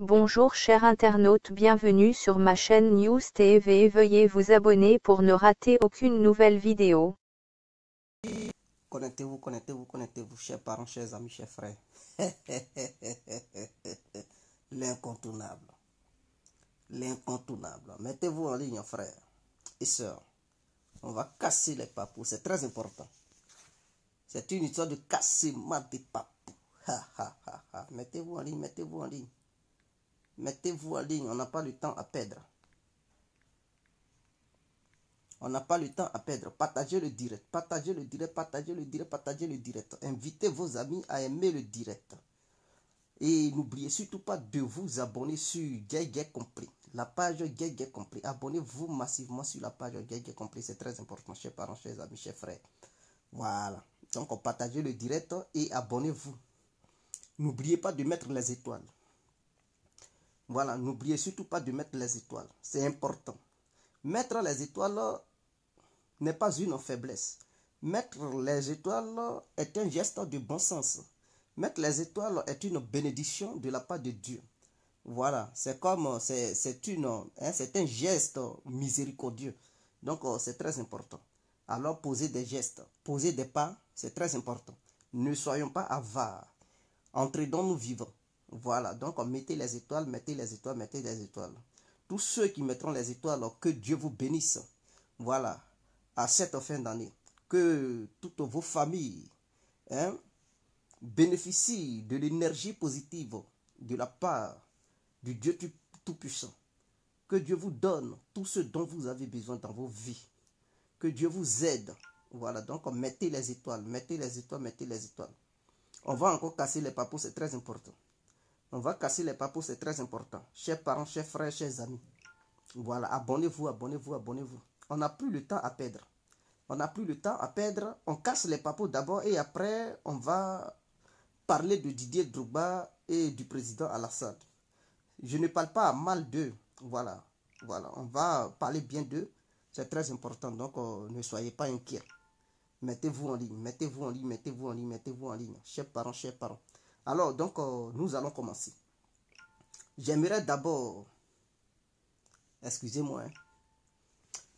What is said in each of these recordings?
Bonjour chers internautes, bienvenue sur ma chaîne News TV, veuillez vous abonner pour ne rater aucune nouvelle vidéo. Connectez-vous, connectez-vous, connectez-vous, chers parents, chers amis, chers frères. L'incontournable. L'incontournable. Mettez-vous en ligne, frères et sœurs. On va casser les papous, c'est très important. C'est une histoire de cassement des papous. Mettez-vous en ligne, mettez-vous en ligne. Mettez-vous en ligne, on n'a pas le temps à perdre. On n'a pas le temps à perdre. Partagez le direct, partagez le direct, partagez le direct, partagez le direct. Invitez vos amis à aimer le direct. Et n'oubliez surtout pas de vous abonner sur Gay Compris. La page Gay Compris. Abonnez-vous massivement sur la page Gay Compris. C'est très important, chers parents, chers amis, chers frères. Voilà. Donc, partagez le direct et abonnez-vous. N'oubliez pas de mettre les étoiles. Voilà, n'oubliez surtout pas de mettre les étoiles. C'est important. Mettre les étoiles euh, n'est pas une faiblesse. Mettre les étoiles euh, est un geste de bon sens. Mettre les étoiles est une bénédiction de la part de Dieu. Voilà, c'est comme, euh, hein, c'est un geste miséricordieux. Donc, c'est très important. Alors, poser des gestes, poser des pas, c'est très important. Ne soyons pas avares. Entrez dans nous vivants. Voilà, donc mettez les étoiles, mettez les étoiles, mettez les étoiles. Tous ceux qui mettront les étoiles, que Dieu vous bénisse. Voilà, à cette fin d'année. Que toutes vos familles hein, bénéficient de l'énergie positive de la part du Dieu Tout-Puissant. Que Dieu vous donne tout ce dont vous avez besoin dans vos vies. Que Dieu vous aide. Voilà, donc mettez les étoiles, mettez les étoiles, mettez les étoiles. On va encore casser les papos, c'est très important. On va casser les papos, c'est très important. Chers parents, chers frères, chers amis. Voilà, abonnez-vous, abonnez-vous, abonnez-vous. On n'a plus le temps à perdre. On n'a plus le temps à perdre. On casse les papos d'abord et après, on va parler de Didier Drogba et du président Al-Assad. Je ne parle pas mal d'eux. Voilà, voilà. On va parler bien d'eux. C'est très important, donc euh, ne soyez pas inquiets. Mettez-vous en ligne, mettez-vous en ligne, mettez-vous en ligne, mettez-vous en ligne. Chers parents, chers parents. Alors, donc, euh, nous allons commencer. J'aimerais d'abord... Excusez-moi. Hein.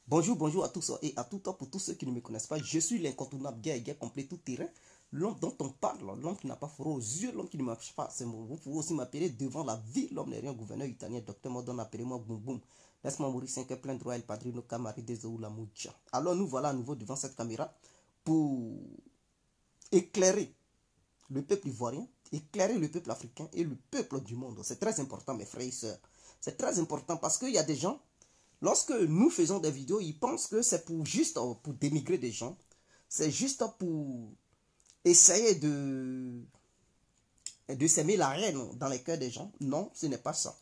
Bonjour, bonjour à tous euh, et à tout temps pour tous ceux qui ne me connaissent pas. Je suis l'incontournable guerre, guerre complet tout terrain. L'homme dont on parle, l'homme qui n'a pas froid aux yeux, l'homme qui ne marche pas. C'est bon. Vous pouvez aussi m'appeler devant la ville, l'homme n'est rien, gouverneur italien, docteur Mordon, appelez-moi Boum Boum. Laisse-moi mourir 5 plein droit, le Padrino, Camarade, Deso, La Moucha. Alors nous voilà à nouveau devant cette caméra pour éclairer le peuple ivoirien éclairer le peuple africain et le peuple du monde. C'est très important, mes frères et sœurs. C'est très important parce qu'il y a des gens, lorsque nous faisons des vidéos, ils pensent que c'est pour juste euh, pour démigrer des gens. C'est juste pour essayer de, de s'aimer la reine dans les cœurs des gens. Non, ce n'est pas ça.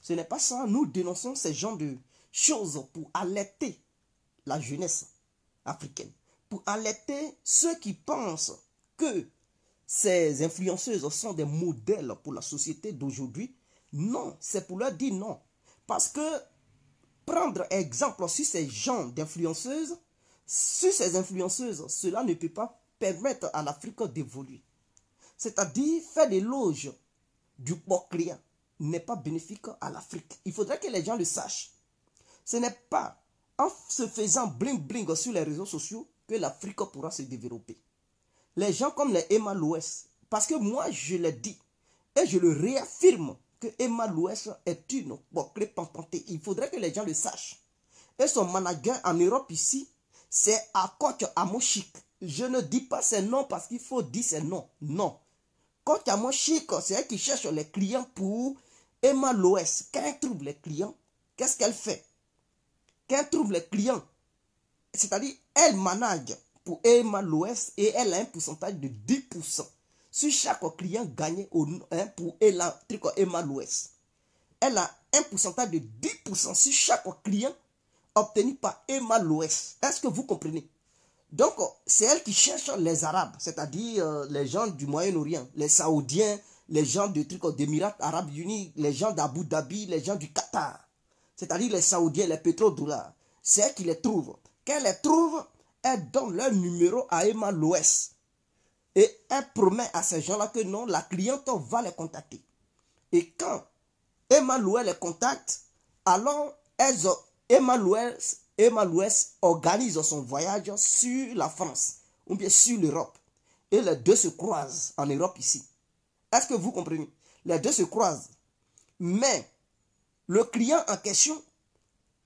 Ce n'est pas ça. Nous dénonçons ces gens de choses pour alerter la jeunesse africaine. Pour alerter ceux qui pensent que ces influenceuses sont des modèles pour la société d'aujourd'hui. Non, c'est pour leur dire non. Parce que prendre exemple sur ces gens d'influenceuses, sur ces influenceuses, cela ne peut pas permettre à l'Afrique d'évoluer. C'est-à-dire faire des loges du client n'est pas bénéfique à l'Afrique. Il faudrait que les gens le sachent. Ce n'est pas en se faisant bling bling sur les réseaux sociaux que l'Afrique pourra se développer les gens comme les Emma Louès, parce que moi je le dis, et je le réaffirme que Emma Louès est une boucle pentantée. Il faudrait que les gens le sachent. Et son manager en Europe ici, c'est à coach Amoshik. Je ne dis pas ses noms parce qu'il faut dire ses noms. Non. Coach Amoshik, c'est elle qui cherche les clients pour Emma Louès. Quand elle trouve les clients, qu'est-ce qu'elle fait Qu'elle elle trouve les clients, c'est-à-dire elle manage pour Emma l'Ouest et elle a un pourcentage de 10% sur chaque client gagné hein, pour Emma l'Ouest. Elle a un pourcentage de 10% sur chaque client obtenu par Emma l'Ouest. Est-ce que vous comprenez Donc, c'est elle qui cherche les Arabes, c'est-à-dire euh, les gens du Moyen-Orient, les Saoudiens, les gens de d'Emirat Arabes Unis, les gens d'Abu Dhabi, les gens du Qatar, c'est-à-dire les Saoudiens, les pétrodollars. C'est elle qui les trouve. Qu'elle les trouve, donne leur numéro à Emma Ouest. Et elle promet à ces gens-là que non, la cliente va les contacter. Et quand Emma Louès les contacte, alors Emma organise son voyage sur la France ou bien sur l'Europe. Et les deux se croisent en Europe ici. Est-ce que vous comprenez Les deux se croisent. Mais le client en question,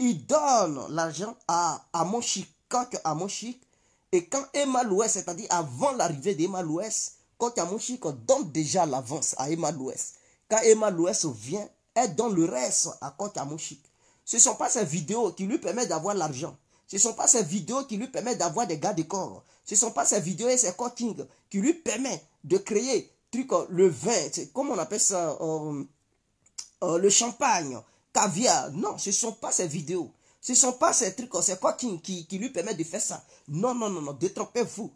il donne l'argent à, à mon chic quand Amoshik et quand Emma Emalouès, c'est-à-dire avant l'arrivée d'Emalouès, quand Amoshik donne déjà l'avance à Emma Emalouès. Quand Emalouès vient, elle donne le reste à à Amoshik. Ce ne sont pas ces vidéos qui lui permettent d'avoir l'argent. Ce ne sont pas ces vidéos qui lui permettent d'avoir des gars de corps. Ce ne sont pas ces vidéos et ces coachings qui lui permettent de créer truc, euh, le vin, comme on appelle ça, euh, euh, le champagne, caviar. Non, ce ne sont pas ces vidéos. Ce ne sont pas ces trucs, oh, c'est quoi qui, lui permet de faire ça. Non, non, non, non, détrompez-vous.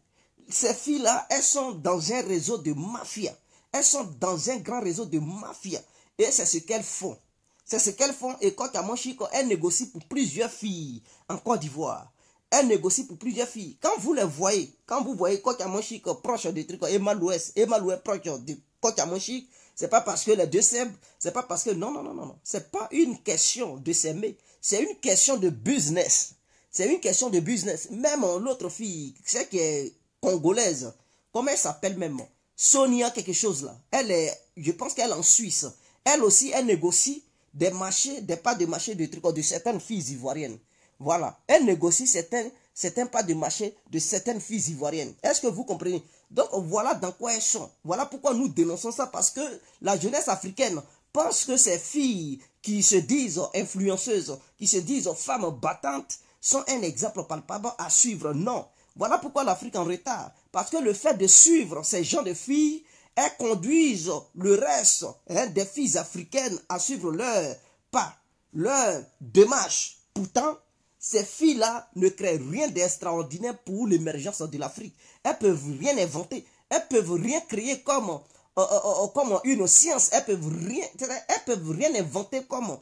Ces filles-là, elles sont dans un réseau de mafia. Elles sont dans un grand réseau de mafia. Et c'est ce qu'elles font. C'est ce qu'elles font. Et quand à chico, elles négocient pour plusieurs filles en Côte d'Ivoire. Elles négocient pour plusieurs filles. Quand vous les voyez, quand vous voyez mon chico proche de trucs, oh, Emma Malouès, et proche de Côte d'Ivoire. C'est pas parce que les deux s'aiment. C'est pas parce que. Non, non, non, non, non. C'est pas une question de s'aimer. C'est une question de business. C'est une question de business. Même l'autre fille, celle qui est congolaise, comment elle s'appelle même Sonia quelque chose là. Elle est, je pense qu'elle est en Suisse. Elle aussi, elle négocie des marchés, des pas de marché de trucs, de certaines filles ivoiriennes. Voilà. Elle négocie certains, certains pas de marché de certaines filles ivoiriennes. Est-ce que vous comprenez donc voilà dans quoi elles sont. Voilà pourquoi nous dénonçons ça, parce que la jeunesse africaine pense que ces filles qui se disent influenceuses, qui se disent femmes battantes, sont un exemple palpable à suivre. Non. Voilà pourquoi l'Afrique en retard. Parce que le fait de suivre ces gens de filles, elles conduisent le reste hein, des filles africaines à suivre leur pas, leur démarche. Pourtant, ces filles-là ne créent rien d'extraordinaire pour l'émergence de l'Afrique. Elles peuvent rien inventer. Elles peuvent rien créer comme, euh, euh, euh, comme une science. Elles peuvent rien, peuvent rien inventer comme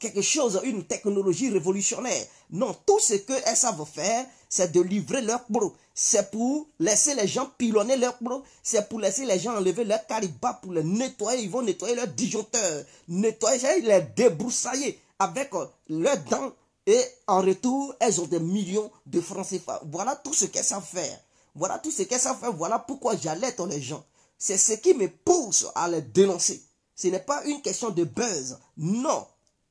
quelque chose, une technologie révolutionnaire. Non, tout ce qu'elles savent faire, c'est de livrer leur bro. C'est pour laisser les gens pilonner leur bro. C'est pour laisser les gens enlever leur caribas pour les nettoyer. Ils vont nettoyer leur disjoncteur, nettoyer, les débroussailler avec leurs dents et en retour, elles ont des millions de francs CFA. Voilà tout ce qu'elles savent faire. Voilà tout ce qu'elles savent faire. Voilà pourquoi j'alerte les gens. C'est ce qui me pousse à les dénoncer. Ce n'est pas une question de buzz. Non.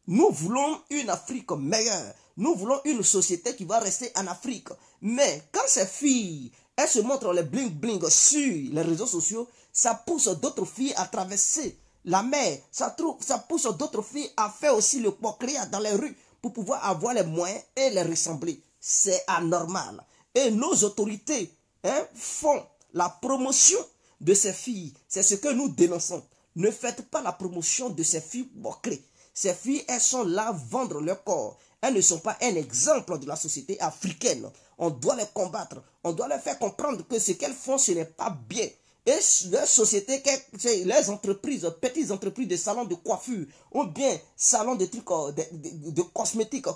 Nous voulons une Afrique meilleure. Nous voulons une société qui va rester en Afrique. Mais quand ces filles, elles se montrent les bling-bling sur les réseaux sociaux, ça pousse d'autres filles à traverser la mer. Ça, trouve, ça pousse d'autres filles à faire aussi le pocréa dans les rues pour pouvoir avoir les moyens et les ressembler. C'est anormal. Et nos autorités hein, font la promotion de ces filles. C'est ce que nous dénonçons. Ne faites pas la promotion de ces filles boclées. Ces filles, elles sont là vendre leur corps. Elles ne sont pas un exemple de la société africaine. On doit les combattre. On doit leur faire comprendre que ce qu'elles font, ce n'est pas bien. Et leurs sociétés, les entreprises, petites entreprises de salons de coiffure, ou bien salons de trucs, euh, de, cosmétiques euh,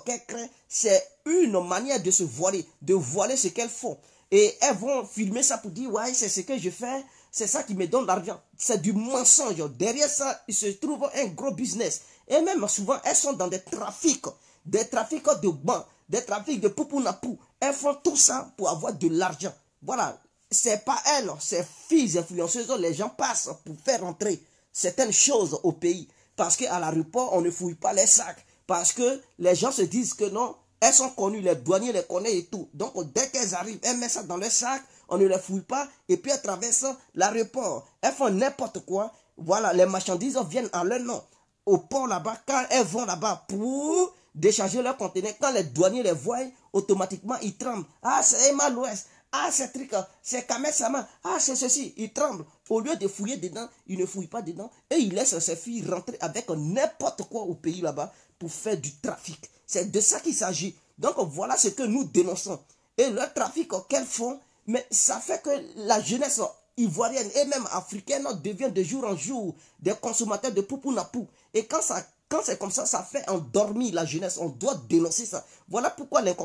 c'est une manière de se voiler, de voiler ce qu'elles font. Et elles vont filmer ça pour dire, ouais, c'est ce que je fais, c'est ça qui me donne l'argent. C'est du mensonge. Derrière ça, il se trouve un gros business. Et même souvent, elles sont dans des trafics, des trafics de bancs, des trafics de poupounapou. Elles font tout ça pour avoir de l'argent. Voilà, c'est pas elle, ces filles influenceuses, les gens passent pour faire entrer certaines choses au pays. Parce qu'à l'aéroport, on ne fouille pas les sacs. Parce que les gens se disent que non, elles sont connues, les douaniers les connaissent et tout. Donc dès qu'elles arrivent, elles mettent ça dans leur sac, on ne les fouille pas. Et puis elles traversent l'aéroport. Elles font n'importe quoi. Voilà, les marchandises viennent à leur nom. Au port là-bas, quand elles vont là-bas pour décharger leur conteneur, quand les douaniers les voient, automatiquement ils tremblent. Ah, c'est Emma l'Ouest. Ah, c'est truc, hein, c'est Kamet Sama. Ah, c'est ceci. Il tremble. Au lieu de fouiller dedans, il ne fouille pas dedans. Et il laisse ses filles rentrer avec n'importe quoi au pays là-bas pour faire du trafic. C'est de ça qu'il s'agit. Donc voilà ce que nous dénonçons. Et le trafic qu'elles font, mais ça fait que la jeunesse ivoirienne et même africaine devient de jour en jour des consommateurs de poupou napou. Et quand ça quand c'est comme ça, ça fait endormir la jeunesse. On doit dénoncer ça. Voilà pourquoi les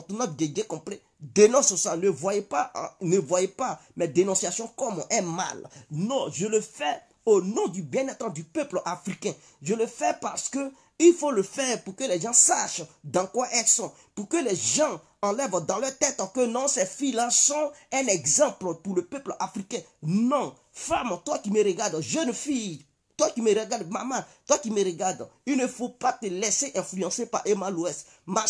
Dieu complet dénonce ça. Ne voyez pas, hein, ne voyez pas mes dénonciations comme un mal. Non, je le fais au nom du bien-être du peuple africain. Je le fais parce que il faut le faire pour que les gens sachent dans quoi elles sont, pour que les gens enlèvent dans leur tête que non, ces filles-là sont un exemple pour le peuple africain. Non, femme, toi qui me regardes, jeune fille, toi qui me regardes, maman, toi qui me regardes, il ne faut pas te laisser influencer par Emma Louès. Ma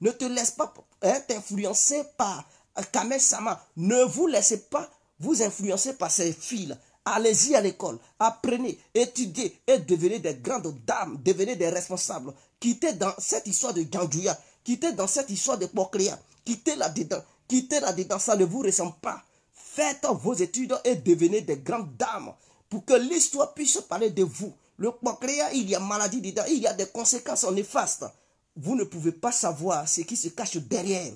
ne te laisse pas être hein, t'influencer par euh, Kamel Sama. Ne vous laissez pas vous influencer par ces fils. Allez-y à l'école, apprenez, étudiez et devenez des grandes dames, devenez des responsables. Quittez dans cette histoire de Gandouya, quittez dans cette histoire de Pocréa, quittez là-dedans, quittez là-dedans, ça ne vous ressemble pas. Faites vos études et devenez des grandes dames pour que l'histoire puisse parler de vous. Le pancréas, il y a maladie dedans, il y a des conséquences néfastes. Vous ne pouvez pas savoir ce qui se cache derrière.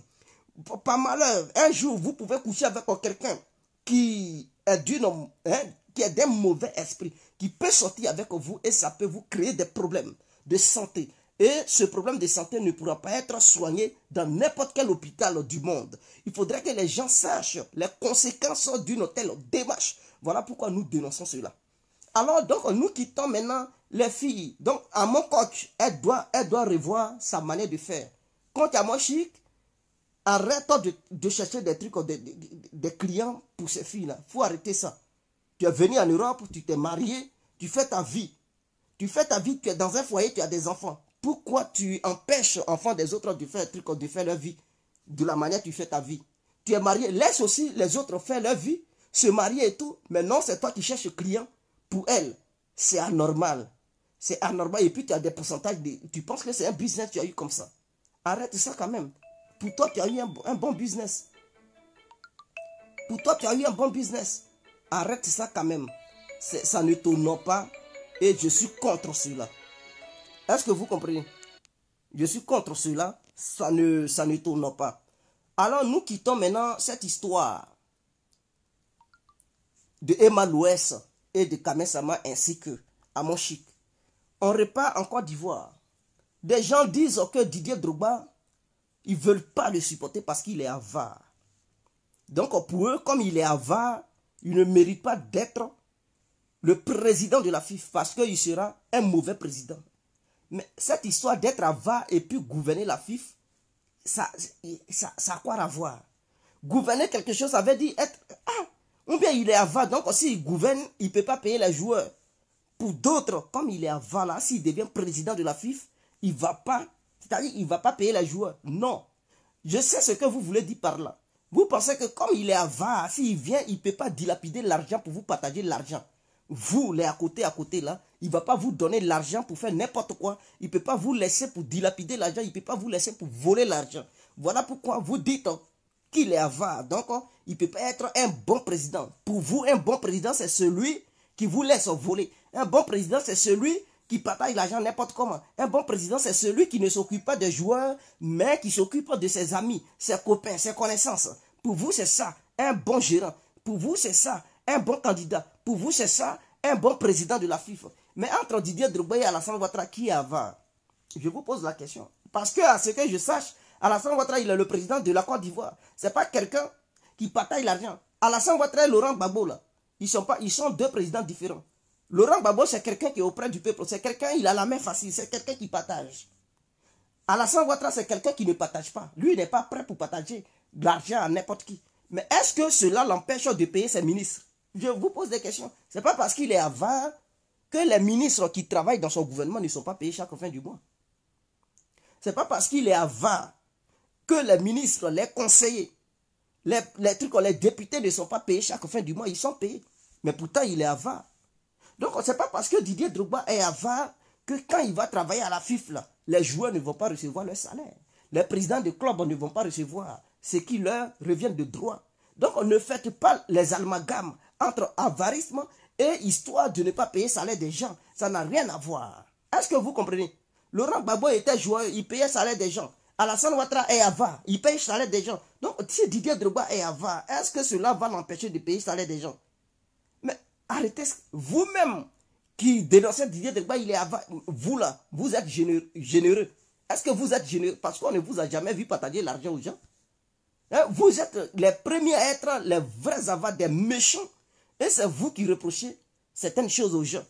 Par malheur, un jour, vous pouvez coucher avec quelqu'un qui est hein, qui est d'un mauvais esprit, qui peut sortir avec vous et ça peut vous créer des problèmes de santé. Et ce problème de santé ne pourra pas être soigné dans n'importe quel hôpital du monde. Il faudrait que les gens sachent les conséquences d'une telle démarche voilà pourquoi nous dénonçons cela. Alors, donc, nous quittons maintenant les filles. Donc, à mon coach, elle doit, elle doit revoir sa manière de faire. Quant à mon chic, arrête de, de, chercher des trucs, des, des, clients pour ces filles-là. Il faut arrêter ça. Tu es venu en Europe, tu t'es marié, tu fais ta vie. Tu fais ta vie, tu es dans un foyer, tu as des enfants. Pourquoi tu empêches enfants des autres de faire, trucs, de faire leur vie de la manière tu fais ta vie Tu es marié, laisse aussi les autres faire leur vie se marier et tout. Mais non, c'est toi qui cherches le client pour elle. C'est anormal. C'est anormal. Et puis, tu as des pourcentages. tu penses que c'est un business que tu as eu comme ça. Arrête ça quand même. Pour toi, tu as eu un, bon business. Pour toi, tu as eu un bon business. Arrête ça quand même. Ça ne tourne pas. Et je suis contre cela. Est-ce que vous comprenez Je suis contre cela. Ça ne, ça ne tourne pas. Alors, nous quittons maintenant cette histoire de Emma Louès et de Sama ainsi que à Chic. On repart en Côte d'Ivoire. Des gens disent que Didier Drogba, ils ne veulent pas le supporter parce qu'il est avare. Donc pour eux, comme il est avare, il ne mérite pas d'être le président de la FIF. parce qu'il sera un mauvais président. Mais cette histoire d'être avare et puis gouverner la FIF, ça, ça, ça a quoi à voir Gouverner quelque chose, ça veut dire être... Ah, ou bien il est avant, donc s'il gouverne, il ne peut pas payer les joueurs. Pour d'autres, comme il est avare là, s'il devient président de la FIF, il ne va pas, c'est-à-dire il va pas payer les joueurs. Non. Je sais ce que vous voulez dire par là. Vous pensez que comme il est avare, s'il vient, il ne peut pas dilapider l'argent pour vous partager l'argent. Vous, les à côté, à côté là, il ne va pas vous donner l'argent pour faire n'importe quoi. Il ne peut pas vous laisser pour dilapider l'argent. Il ne peut pas vous laisser pour voler l'argent. Voilà pourquoi vous dites qu'il est avare. Donc, oh, il ne peut pas être un bon président. Pour vous, un bon président, c'est celui qui vous laisse voler. Un bon président, c'est celui qui partage l'argent n'importe comment. Un bon président, c'est celui qui ne s'occupe pas des joueurs, mais qui s'occupe de ses amis, ses copains, ses connaissances. Pour vous, c'est ça, un bon gérant. Pour vous, c'est ça, un bon candidat. Pour vous, c'est ça, un bon président de la FIFA. Mais entre Didier Drogba et Alassane Ouattara, qui est avant Je vous pose la question. Parce que, à ce que je sache, Alassane Ouattara, il est le président de la Côte d'Ivoire. C'est pas quelqu'un qui partage l'argent. Alassane Ouattara et Laurent Gbagbo, là, ils sont, pas, ils sont deux présidents différents. Laurent Gbagbo, c'est quelqu'un qui est auprès du peuple. C'est quelqu'un, il a la main facile. C'est quelqu'un qui partage. Alassane Ouattara, c'est quelqu'un qui ne partage pas. Lui, il n'est pas prêt pour partager l'argent à n'importe qui. Mais est-ce que cela l'empêche de payer ses ministres Je vous pose des questions. Ce n'est pas parce qu'il est avare que les ministres qui travaillent dans son gouvernement ne sont pas payés chaque fin du mois. Ce n'est pas parce qu'il est avare que les ministres, les conseillers, les, députés ne sont pas payés chaque fin du mois, ils sont payés. Mais pourtant, il est avare. Donc, ce n'est pas parce que Didier Drogba est avare que quand il va travailler à la FIFA, les joueurs ne vont pas recevoir leur salaire. Les présidents de clubs ne vont pas recevoir ce qui leur revient de droit. Donc, on ne fait pas les amalgames entre avarisme et histoire de ne pas payer salaire des gens. Ça n'a rien à voir. Est-ce que vous comprenez Laurent Babo était joueur, il payait salaire des gens. Alassane Ouattara est avare. Il paye le salaire des gens. Donc, si Didier Drogba est avare, est-ce que cela va l'empêcher de payer le salaire des gens Mais arrêtez vous-même qui dénoncez Didier Drogba, il est avare. Vous là, vous êtes généreux. Est-ce que vous êtes généreux Parce qu'on ne vous a jamais vu partager l'argent aux gens. Hein, vous êtes les premiers à être les vrais avares, des méchants. Et c'est vous qui reprochez certaines choses aux gens.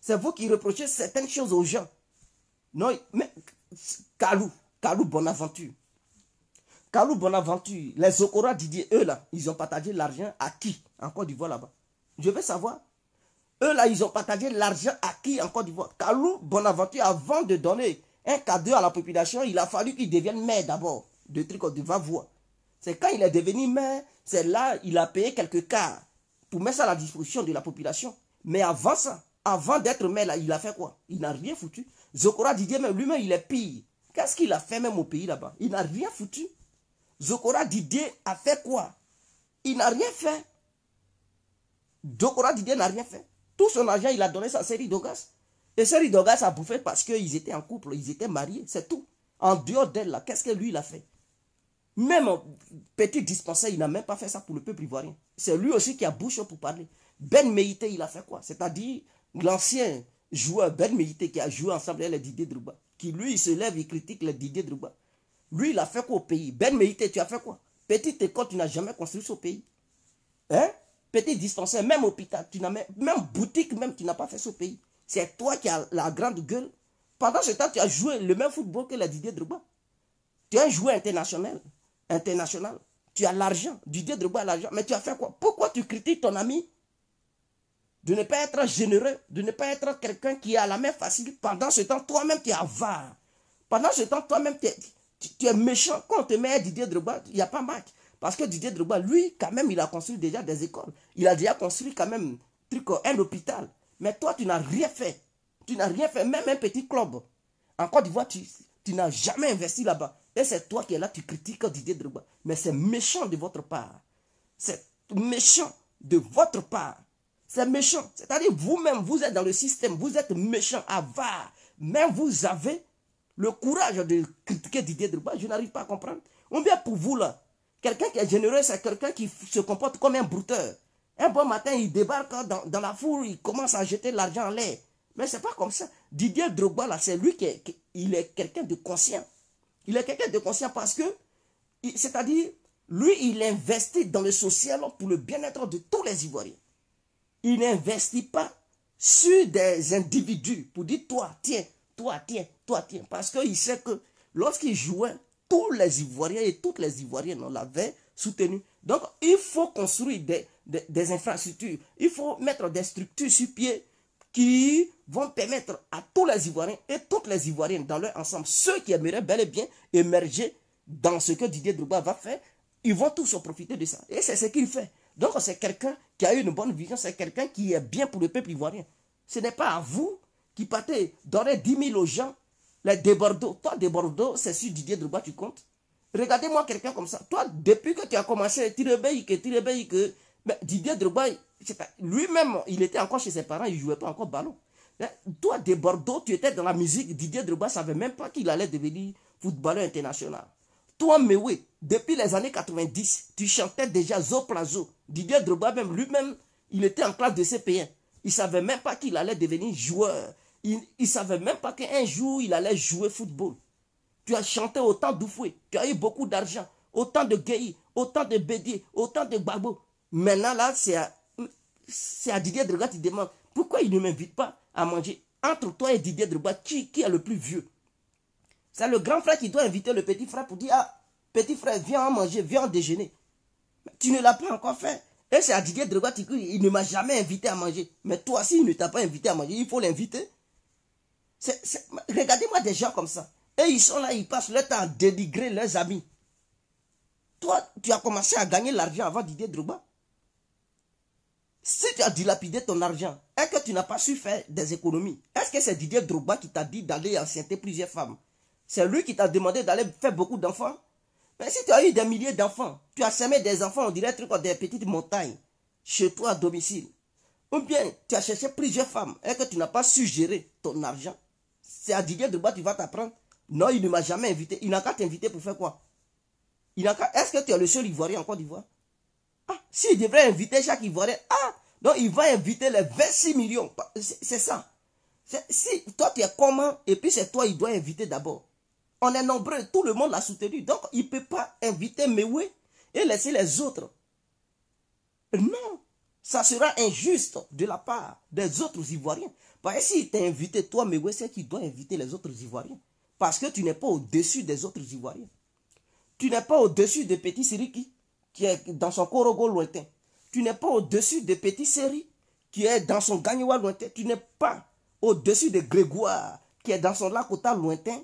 C'est vous qui reprochez certaines choses aux gens. Non, mais Kalou, Kalou Bonaventure. Kalou Bonaventure, les Okora Didier, eux là, ils ont partagé l'argent à qui en Côte d'Ivoire là-bas Je veux savoir. Eux là, ils ont partagé l'argent à qui en Côte d'Ivoire Kalou Bonaventure, avant de donner un cadeau à la population, il a fallu qu'il devienne maire d'abord de Tricot de voir C'est quand il est devenu maire, c'est là il a payé quelques cas pour mettre ça à la disposition de la population. Mais avant ça, avant d'être maire, il a fait quoi Il n'a rien foutu. Zokora Didier, lui-même, il est pire. Qu'est-ce qu'il a fait même au pays là-bas Il n'a rien foutu. Zokora Didier a fait quoi Il n'a rien fait. Zokora Didier n'a rien fait. Tout son argent, il a donné ça à Dogas. Et série Dogas a bouffé parce qu'ils étaient en couple, ils étaient mariés, c'est tout. En dehors d'elle, là, qu'est-ce que lui, il a fait Même petit dispensaire, il n'a même pas fait ça pour le peuple ivoirien. C'est lui aussi qui a bouché pour parler. Ben Meïté, il a fait quoi C'est-à-dire l'ancien joueur Ben Meïté qui a joué ensemble avec les Didier Drouba, qui lui il se lève, et critique les Didier Drouba. Lui, il a fait quoi au pays Ben Meïté, tu as fait quoi Petite école, tu n'as jamais construit ce pays. Hein Petit dispensaire, même hôpital, tu n'as même, boutique, même tu n'as pas fait ce pays. C'est toi qui as la grande gueule. Pendant ce temps, tu as joué le même football que la Didier Drouba. Tu es un joueur international. international. Tu as l'argent. Didier Drouba a l'argent. Mais tu as fait quoi Pourquoi tu critiques ton ami de ne pas être généreux, de ne pas être quelqu'un qui a la main facile. Pendant ce temps, toi-même, tu es avare. Pendant ce temps, toi-même, tu, tu, es méchant. Quand on te met Didier Drogba, il n'y a pas mal. Parce que Didier Drogba, lui, quand même, il a construit déjà des écoles. Il a déjà construit quand même un hôpital. Mais toi, tu n'as rien fait. Tu n'as rien fait, même un petit club. En Côte d'Ivoire, tu, tu n'as jamais investi là-bas. Et c'est toi qui es là, tu critiques Didier Drogba. Mais c'est méchant de votre part. C'est méchant de votre part. C'est méchant. C'est-à-dire, vous-même, vous êtes dans le système, vous êtes méchant, avare. Mais vous avez le courage de critiquer Didier Drogba. Je n'arrive pas à comprendre. Ou bien pour vous, là, quelqu'un qui est généreux, c'est quelqu'un qui se comporte comme un brouteur. Un bon matin, il débarque dans, la foule, il commence à jeter l'argent en l'air. Mais c'est pas comme ça. Didier Drogba, là, c'est lui qui est, est quelqu'un de conscient. Il est quelqu'un de conscient parce que, c'est-à-dire, lui, il investit dans le social pour le bien-être de tous les Ivoiriens il n'investit pas sur des individus pour dire toi, tiens, toi, tiens, toi, tiens. Parce qu'il sait que lorsqu'il jouait, tous les Ivoiriens et toutes les Ivoiriennes l'avaient soutenu. Donc, il faut construire des, infrastructures, il faut mettre des structures sur pied qui vont permettre à tous les Ivoiriens et toutes les Ivoiriennes dans leur ensemble, ceux qui aimeraient bel et bien émerger dans ce que Didier Drouba va faire, ils vont tous en profiter de ça. Et c'est ce qu'il fait. Donc c'est quelqu'un qui a eu une bonne vision, c'est quelqu'un qui est bien pour le peuple ivoirien. Ce n'est pas à vous qui partez donner 10 000 aux gens, les débordeaux. Toi, débordeaux, c'est sur Didier Drouba, tu comptes. Regardez-moi quelqu'un comme ça. Toi, depuis que tu as commencé, tu réveilles que, tu que. Mais Didier Drouba, lui-même, il était encore chez ses parents, il ne jouait pas encore ballon. toi, débordeaux, tu étais dans la musique. Didier Drouba ne savait même pas qu'il allait devenir footballeur international. Toi, Mewe, depuis les années 90, tu chantais déjà Zoplazo. Didier Drogba, même lui-même, il était en classe de CP1. Il ne savait même pas qu'il allait devenir joueur. Il ne savait même pas qu'un jour, il allait jouer football. Tu as chanté autant d'Oufoué. Tu as eu beaucoup d'argent. Autant de Gueye, autant de Bédier, autant de Babo. Maintenant, là, c'est à, Didier Drogba qui demande pourquoi il ne m'invite pas à manger. Entre toi et Didier Drogba, qui, qui est le plus vieux c'est le grand frère qui doit inviter le petit frère pour dire, ah, petit frère, viens en manger, viens en déjeuner. tu ne l'as pas encore fait. Et c'est à Didier qui il ne m'a jamais invité à manger. Mais toi, il ne t'a pas invité à manger, il faut l'inviter. Regardez-moi des gens comme ça. Et ils sont là, ils passent leur temps à dénigrer leurs amis. Toi, tu as commencé à gagner l'argent avant Didier Drogba. Si tu as dilapidé ton argent et que tu n'as pas su faire des économies, est-ce que c'est Didier Drogba qui t'a dit d'aller enceinter plusieurs femmes c'est lui qui t'a demandé d'aller faire beaucoup d'enfants. Mais si tu as eu des milliers d'enfants, tu as semé des enfants, on dirait des petites montagnes, chez toi à domicile. Ou bien tu as cherché plusieurs femmes et que tu n'as pas su gérer ton argent. C'est à Didier Drogba tu vas t'apprendre. Non, il ne m'a jamais invité. Il n'a qu'à t'inviter pour faire quoi Il Est-ce que tu es le seul Ivoirien en Côte d'Ivoire Ah, s'il devrait inviter chaque Ivoirien, ah, donc il va inviter les 26 millions. C'est ça. Si toi tu es comment, et puis c'est toi, il doit inviter d'abord. On est nombreux, tout le monde l'a soutenu. Donc, il ne peut pas inviter Mewé et laisser les autres. Non, ça sera injuste de la part des autres Ivoiriens. Parce que si tu invité, toi, Mewé, c'est qui doit inviter les autres Ivoiriens. Parce que tu n'es pas au-dessus des autres Ivoiriens. Tu n'es pas au-dessus de Petit Siriki, qui est dans son Korogo lointain. Tu n'es pas au-dessus de Petit siri qui est dans son Gagnoua lointain. Tu n'es pas au-dessus de Grégoire, qui est dans son Lakota lointain.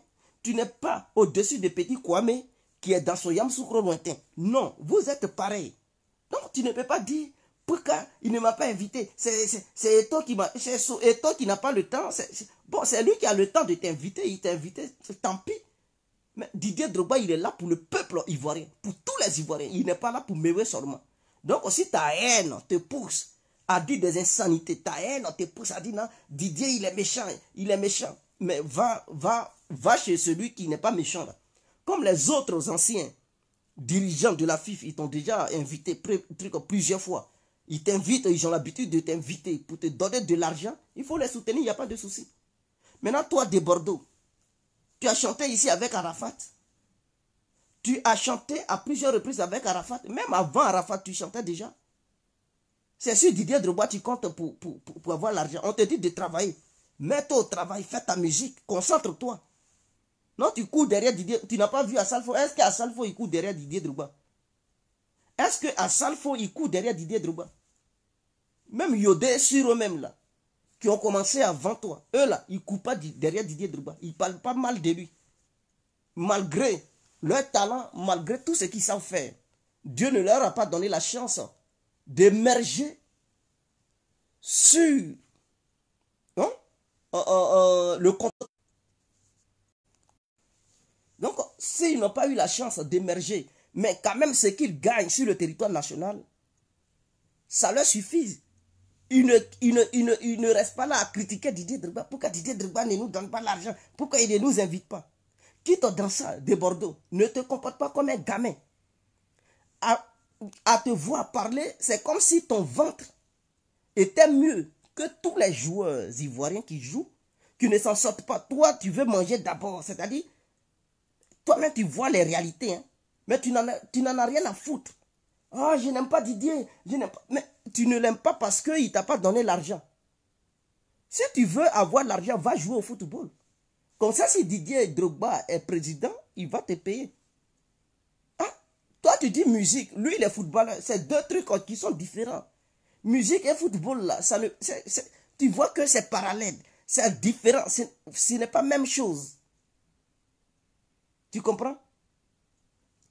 Tu n'es pas au-dessus de petit Kwame qui est dans son Yamsoukro lointain. Non, vous êtes pareil. Donc tu ne peux pas dire pourquoi il ne m'a pas invité. C'est toi qui m'a. qui n'a pas le temps. bon, c'est lui qui a le temps de t'inviter. Il t'a invité, tant pis. Mais Didier Drogba, il est là pour le peuple ivoirien, pour tous les Ivoiriens. Il n'est pas là pour Méwé seulement. Donc aussi ta haine te pousse à dire des insanités. Ta haine te pousse à dire non, Didier il est méchant, il est méchant. Mais va, va va chez celui qui n'est pas méchant. Là. Comme les autres anciens dirigeants de la FIF, ils t'ont déjà invité plusieurs fois. Ils t'invitent, ils ont l'habitude de t'inviter pour te donner de l'argent. Il faut les soutenir, il n'y a pas de souci. Maintenant, toi de Bordeaux, tu as chanté ici avec Arafat. Tu as chanté à plusieurs reprises avec Arafat. Même avant Arafat, tu chantais déjà. C'est sûr, Didier Drobois, tu comptes pour, pour avoir l'argent. On te dit de travailler. Mets-toi au travail, fais ta musique, concentre-toi. Non, tu cours derrière Didier. Tu n'as pas vu Assalfo. Est-ce qu'Assalfo, il court derrière Didier Drouba? Est-ce qu'Assalfo, il court derrière Didier Drouba? Même Yodé sur eux-mêmes, là, qui ont commencé avant toi, eux, là, ils ne courent pas derrière Didier Drouba. Ils ne parlent pas mal de lui. Malgré leur talent, malgré tout ce qu'ils savent faire, Dieu ne leur a pas donné la chance d'émerger sur hein, euh, euh, euh, le compte donc, s'ils n'ont pas eu la chance d'émerger, mais quand même ce qu'ils gagnent sur le territoire national, ça leur suffit. Ils ne, restent pas là à critiquer Didier Drogba. Pourquoi Didier Drogba ne nous donne pas l'argent Pourquoi il ne nous invite pas Quitte dans ça, de Bordeaux, ne te comporte pas comme un gamin. à te voir parler, c'est comme si ton ventre était mieux que tous les joueurs ivoiriens qui jouent, qui ne s'en sortent pas. Toi, tu veux manger d'abord, c'est-à-dire toi-même, tu vois les réalités, hein. mais tu n'en as rien à foutre. Ah, je n'aime pas Didier, je n'aime pas. Mais tu ne l'aimes pas parce qu'il ne t'a pas donné l'argent. Si tu veux avoir l'argent, va jouer au football. Comme ça, si Didier Drogba est président, il va te payer. Ah, toi, tu dis musique. Lui, il est footballeur. c'est deux trucs qui sont différents. Musique et football, là, ça ne, tu vois que c'est parallèle. C'est différent. Ce n'est pas même chose. Tu comprends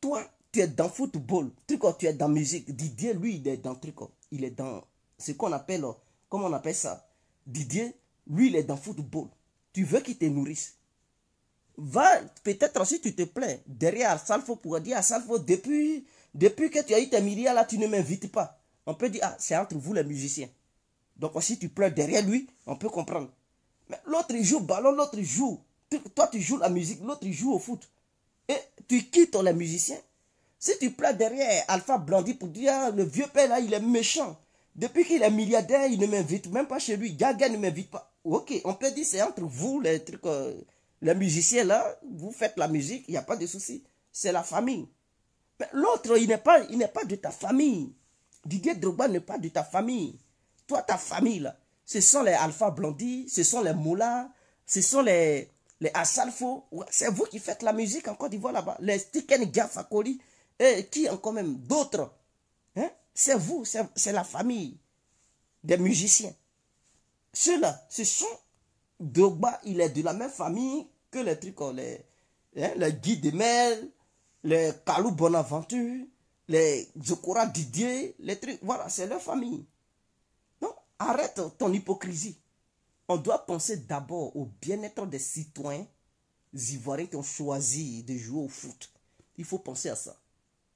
Toi, tu es dans football, tricot, tu es dans musique. Didier, lui, il est dans tricot. Il est dans ce qu'on appelle, comment on appelle ça Didier, lui, il est dans football. Tu veux qu'il te nourrisse. Va, peut-être aussi tu te plains, derrière Salfo pour dire à Salfo, depuis, depuis que tu as eu tes milliards là, tu ne m'invites pas. On peut dire, ah, c'est entre vous les musiciens. Donc aussi tu pleures derrière lui, on peut comprendre. Mais l'autre joue ballon, l'autre joue. Toi, tu joues la musique, l'autre joue au foot. Et tu quittes les musiciens. Si tu prends derrière Alpha Blondie pour dire le vieux père là, il est méchant. Depuis qu'il est milliardaire, il ne m'invite même pas chez lui. Gaga ne m'invite pas. Ok, on peut dire c'est entre vous les trucs, euh, les musiciens là, vous faites la musique, il n'y a pas de souci. C'est la famille. Mais l'autre, il n'est pas, il n'est pas de ta famille. Didier Drogba n'est pas de ta famille. Toi, ta famille là, ce sont les Alpha Blandi, ce sont les moulins, ce sont les les Asalfo, c'est vous qui faites la musique en Côte d'Ivoire là-bas, les Tiken Gafakori, et qui encore même d'autres. Hein? C'est vous, c'est la famille des musiciens. Ceux-là, ce sont Dogba, il est de la même famille que les trucs, les, hein, les Guy Demel, les Kalou Bonaventure, les Zokora Didier, les trucs. Voilà, c'est leur famille. Non, arrête ton hypocrisie on doit penser d'abord au bien-être des citoyens ivoiriens qui ont choisi de jouer au foot. Il faut penser à ça.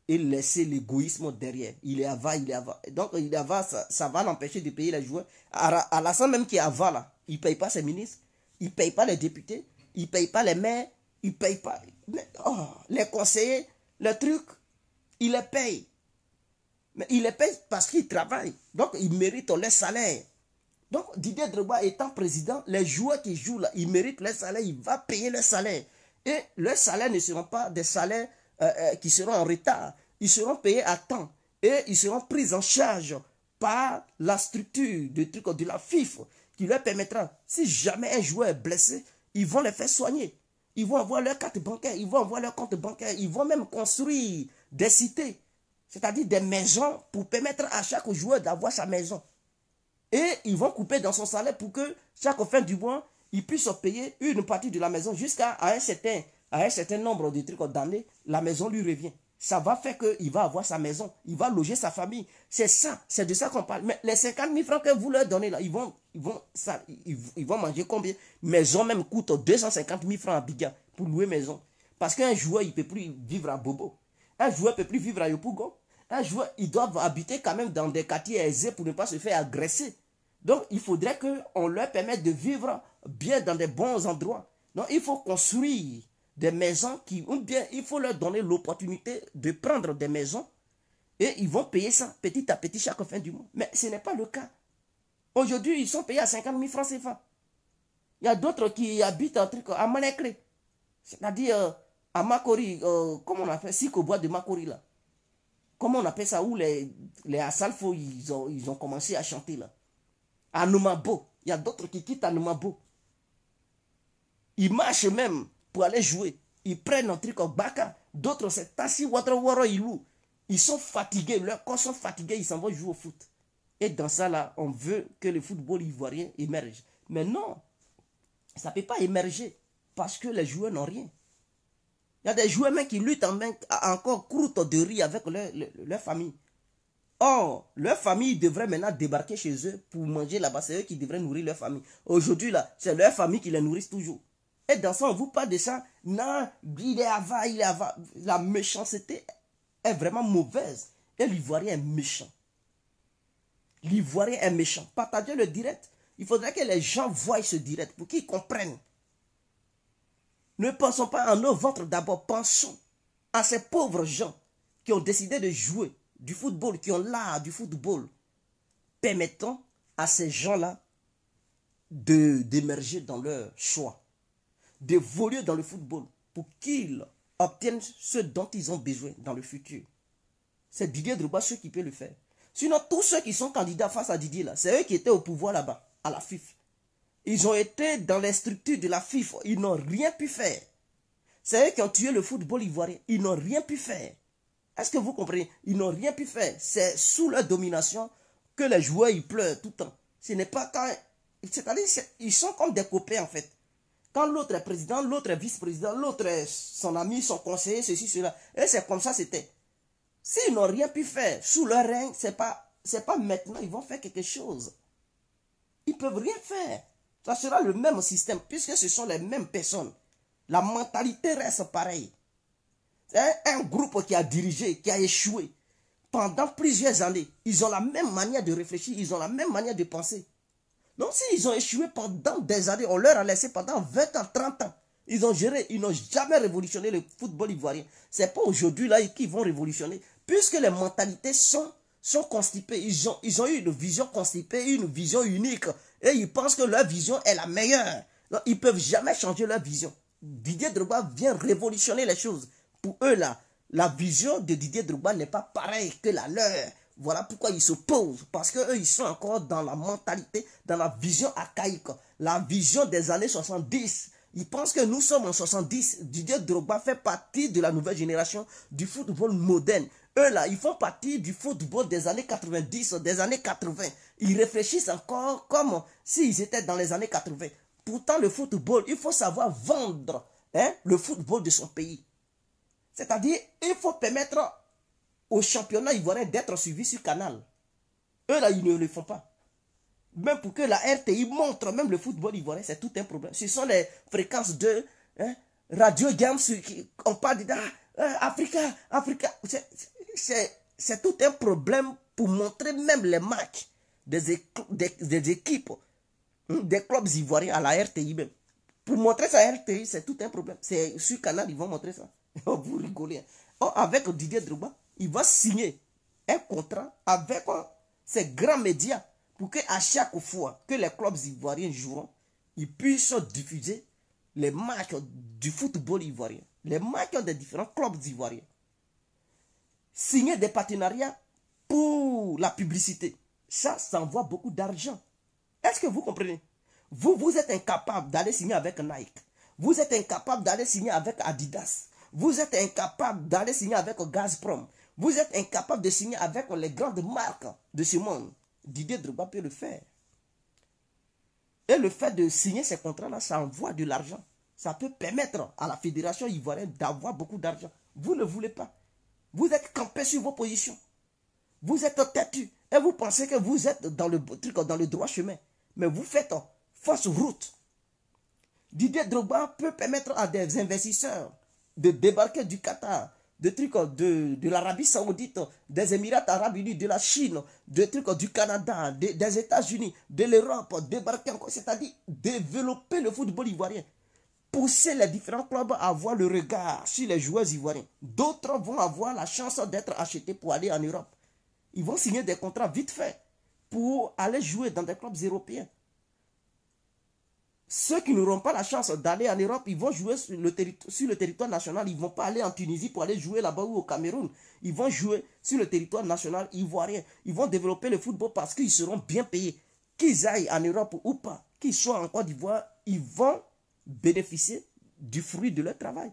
Et laisser l'égoïsme derrière. Il est avant, il est avant. Donc, il est avare, ça, va l'empêcher de payer les joueurs. Alassane, même qui est avare, là, il ne paye pas ses ministres, il ne paye pas les députés, il ne paye pas les maires, il ne paye pas oh, les conseillers, Le truc, Il les paye. Mais il les paye parce qu'il travaille. Donc, il mérite leur salaire. Donc, Didier Drogba étant président, les joueurs qui jouent là, ils méritent leur salaire, il va payer leur salaire. Et leurs salaires ne seront pas des salaires euh, euh, qui seront en retard. Ils seront payés à temps et ils seront pris en charge par la structure de, truc, de la FIFA qui leur permettra, si jamais un joueur est blessé, ils vont les faire soigner. Ils vont avoir leur carte bancaire, ils vont avoir leur compte bancaire, ils vont même construire des cités, c'est-à-dire des maisons pour permettre à chaque joueur d'avoir sa maison. Et ils vont couper dans son salaire pour que chaque fin du mois, il puisse payer une partie de la maison jusqu'à un, certain, un nombre de trucs d'années. La maison lui revient. Ça va faire qu'il va avoir sa maison. Il va loger sa famille. C'est ça. C'est de ça qu'on parle. Mais les 50 000 francs que vous leur donnez là, ils vont, ils vont, ça, ils, vont manger combien Maison même coûte 250 000 francs à Biga pour louer maison. Parce qu'un joueur, il ne peut plus vivre à Bobo. Un joueur ne peut plus vivre à Yopougon un ils doivent habiter quand même dans des quartiers aisés pour ne pas se faire agresser. Donc, il faudrait qu'on leur permette de vivre bien dans des bons endroits. Donc, il faut construire des maisons qui ou bien il faut leur donner l'opportunité de prendre des maisons et ils vont payer ça petit à petit chaque fin du mois. Mais ce n'est pas le cas. Aujourd'hui, ils sont payés à 50 000 francs CFA. Il y a d'autres qui habitent un truc à Malekre, c'est-à-dire euh, à Makori, euh, comment on appelle, bois de Makori là comment on appelle ça, où les, les Asalfo, ils ont, ils ont commencé à chanter là. À Il y a d'autres qui quittent à Numabo. Ils marchent même pour aller jouer. Ils prennent un truc au Baka. D'autres, c'est Tassi, Wadra, ils louent. Ils sont fatigués, leurs corps sont fatigués, ils s'en vont jouer au foot. Et dans ça là, on veut que le football ivoirien émerge. Mais non, ça ne peut pas émerger parce que les joueurs n'ont rien. Il y a des joueurs qui luttent encore croûte de riz avec leur, famille. Or, leur famille devrait maintenant débarquer chez eux pour manger là-bas. C'est eux qui devraient nourrir leur famille. Aujourd'hui, là, c'est leur famille qui les nourrissent toujours. Et dans ça, on vous parle de ça. Non, il est avant il est La méchanceté est vraiment mauvaise. Et l'ivoirien est méchant. L'ivoirien est méchant. Partagez le direct. Il faudrait que les gens voient ce direct pour qu'ils comprennent. Ne pensons pas à nos ventres d'abord, pensons à ces pauvres gens qui ont décidé de jouer du football, qui ont l'art du football. Permettons à ces gens-là d'émerger dans leur choix, d'évoluer dans le football pour qu'ils obtiennent ce dont ils ont besoin dans le futur. C'est Didier Drouba ceux qui peut le faire. Sinon, tous ceux qui sont candidats face à Didier, là, c'est eux qui étaient au pouvoir là-bas, à la FIF. Ils ont été dans les structures de la FIFA. Ils n'ont rien pu faire. C'est eux qui ont tué le football ivoirien. Ils n'ont rien pu faire. Est-ce que vous comprenez Ils n'ont rien pu faire. C'est sous leur domination que les joueurs ils pleurent tout le temps. Ce n'est pas quand... C'est-à-dire ils sont comme des copains en fait. Quand l'autre est président, l'autre est vice-président, l'autre est son ami, son conseiller, ceci, cela. Et c'est comme ça c'était. S'ils n'ont rien pu faire sous leur règne, c'est pas, pas maintenant, ils vont faire quelque chose. Ils ne peuvent rien faire. Ça sera le même système, puisque ce sont les mêmes personnes. La mentalité reste pareille. C'est un groupe qui a dirigé, qui a échoué pendant plusieurs années. Ils ont la même manière de réfléchir, ils ont la même manière de penser. Donc s'ils ont échoué pendant des années, on leur a laissé pendant 20 ans, 30 ans. Ils ont géré, ils n'ont jamais révolutionné le football ivoirien. C'est pas aujourd'hui là qu'ils vont révolutionner, puisque les mentalités sont, sont constipées. Ils ont, ils ont eu une vision constipée, une vision unique et ils pensent que leur vision est la meilleure. ils ne peuvent jamais changer leur vision. Didier Drogba vient révolutionner les choses. Pour eux, là, la vision de Didier Drogba n'est pas pareille que la leur. Voilà pourquoi ils s'opposent. Parce qu'eux, ils sont encore dans la mentalité, dans la vision archaïque, la vision des années 70. Ils pensent que nous sommes en 70. Didier Drogba fait partie de la nouvelle génération du football moderne. Eux là, ils font partie du football des années 90, des années 80. Ils réfléchissent encore comme s'ils étaient dans les années 80. Pourtant, le football, il faut savoir vendre hein, le football de son pays. C'est-à-dire, il faut permettre au championnat ivoirien d'être suivi sur canal. Eux là, ils ne le font pas. Même pour que la RTI montre même le football ivoirien, c'est tout un problème. Ce sont les fréquences de hein, Radio Games, on parle de ah, euh, Africa, Africa c'est tout un problème pour montrer même les matchs des, équipes, hmm, des clubs ivoiriens à la RTI même. Pour montrer ça à la RTI, c'est tout un problème. C'est le Canal, ils vont montrer ça. Oh, vous rigolez. Hein. Oh, avec Didier Drouba, il va signer un contrat avec oh, ces grands médias pour que à chaque fois que les clubs ivoiriens joueront, ils puissent diffuser les matchs du football ivoirien, les matchs des différents clubs ivoiriens signer des partenariats pour la publicité. Ça, ça envoie beaucoup d'argent. Est-ce que vous comprenez Vous, vous êtes incapable d'aller signer avec Nike. Vous êtes incapable d'aller signer avec Adidas. Vous êtes incapable d'aller signer avec Gazprom. Vous êtes incapable de signer avec les grandes marques de ce monde. Didier Drogba peut le faire. Et le fait de signer ces contrats-là, ça envoie de l'argent. Ça peut permettre à la fédération ivoirienne d'avoir beaucoup d'argent. Vous ne voulez pas. Vous êtes campé sur vos positions. Vous êtes têtu. Et vous pensez que vous êtes dans le truc, dans le droit chemin. Mais vous faites fausse route. Didier Drogba peut permettre à des investisseurs de débarquer du Qatar, de trucs de, l'Arabie Saoudite, des Émirats Arabes Unis, de la Chine, de trucs du Canada, des États-Unis, de l'Europe, débarquer encore, c'est-à-dire développer le football ivoirien pousser les différents clubs à avoir le regard sur les joueurs ivoiriens. D'autres vont avoir la chance d'être achetés pour aller en Europe. Ils vont signer des contrats vite faits pour aller jouer dans des clubs européens. Ceux qui n'auront pas la chance d'aller en Europe, ils vont jouer sur le, sur le territoire national. Ils ne vont pas aller en Tunisie pour aller jouer là-bas ou au Cameroun. Ils vont jouer sur le territoire national ivoirien. Ils vont développer le football parce qu'ils seront bien payés. Qu'ils aillent en Europe ou pas, qu'ils soient en Côte d'Ivoire, ils vont bénéficier du fruit de leur travail.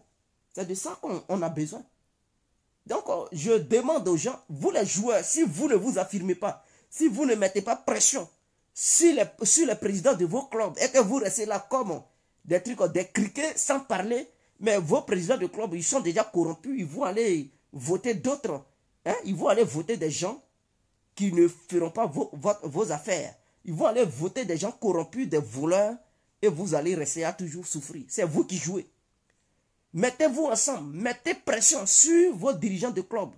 C'est de ça qu'on a besoin. Donc, euh, je demande aux gens, vous les joueurs, si vous ne vous affirmez pas, si vous ne mettez pas pression sur les, sur présidents de vos clubs et que vous restez là comme des trucs, des criquets sans parler, mais vos présidents de clubs, ils sont déjà corrompus, ils vont aller voter d'autres. Hein, ils vont aller voter des gens qui ne feront pas vos affaires. Ils vont aller voter des gens corrompus, des voleurs, et vous allez rester à toujours souffrir. C'est vous qui jouez. Mettez-vous ensemble, mettez pression sur vos dirigeants de club,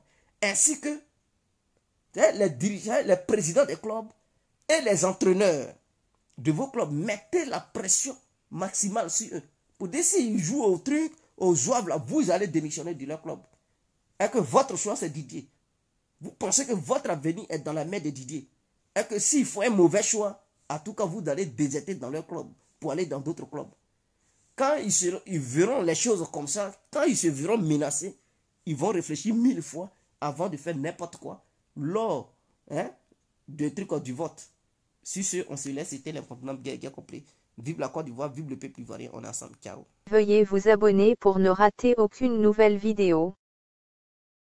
ainsi que hein, les dirigeants, les présidents des clubs et les entraîneurs de vos clubs. Mettez la pression maximale sur eux. Pour dire s'ils jouent au truc, aux joueurs, vous allez démissionner de leur club. Et que votre choix, c'est Didier. Vous pensez que votre avenir est dans la main de Didier. Et que s'il faut un mauvais choix, en tout cas, vous allez déserter dans leur club pour aller dans d'autres clubs. Quand ils, ils verront les choses comme ça, quand ils se verront menacés, ils vont réfléchir mille fois avant de faire n'importe quoi lors hein, de des trucs du vote. Si ce, on se laisse, c'était l'incontournable guerre, guerre complet. Vive la Côte d'Ivoire, vive le peuple ivoirien, on est ensemble. Ciao. Veuillez vous abonner pour ne rater aucune nouvelle vidéo.